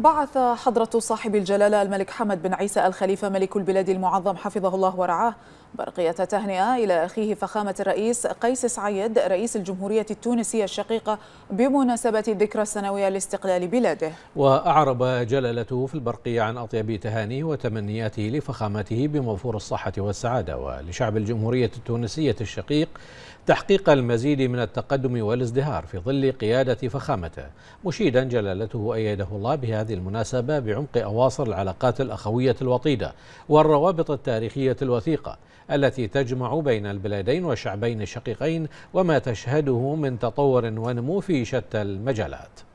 بعث حضرة صاحب الجلالة الملك حمد بن عيسى الخليفة ملك البلاد المعظم حفظه الله ورعاه برقية تهنئة إلى أخيه فخامة الرئيس قيس سعيد رئيس الجمهورية التونسية الشقيقة بمناسبة الذكرى السنوية لاستقلال بلاده وأعرب جلالته في البرقية عن أطيب تهانيه وتمنياته لفخامته بموفور الصحة والسعادة ولشعب الجمهورية التونسية الشقيق تحقيق المزيد من التقدم والازدهار في ظل قيادة فخامته مشيدا جلالته أيده الله بهذه المناسبة بعمق أواصر العلاقات الأخوية الوطيدة والروابط التاريخية الوثيقة التي تجمع بين البلادين والشعبين الشقيقين وما تشهده من تطور ونمو في شتى المجالات